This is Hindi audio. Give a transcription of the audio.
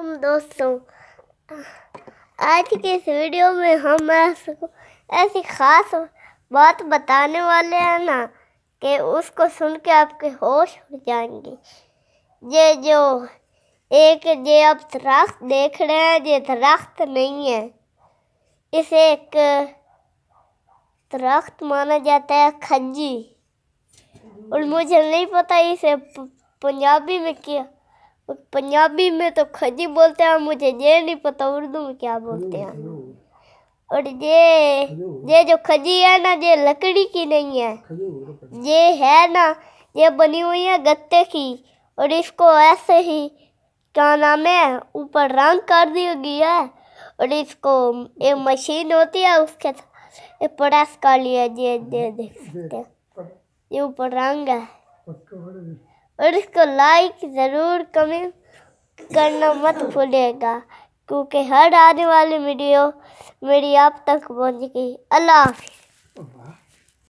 वालेकुम दोस्तों आज के इस वीडियो में हम ऐसी ख़ास बात बताने वाले हैं ना कि उसको सुन के आपके होश हो जाएंगे ये जो एक ये आप दरख्त देख रहे हैं ये दरख्त नहीं है इसे एक दरख्त माना जाता है खज्जी और मुझे नहीं पता इसे पंजाबी में क्या पंजाबी में तो खजी बोलते हैं मुझे ये नहीं पता उर्दू में क्या बोलते हैं और ये ये जो खजी है ना ये लकड़ी की नहीं तो है ये है ना ये बनी हुई है गत्ते की और इसको ऐसे ही क्या नाम है ऊपर रंग कर दी गया है और इसको एक मशीन होती है उसके साथ प्रेस कर लिया ये देख सकते हैं ये ऊपर रंग है और इसको लाइक ज़रूर कमेंट करना मत भूलिएगा क्योंकि हर आने वाली वीडियो मेरी आप तक पहुँचेगी अल्लाह हाफि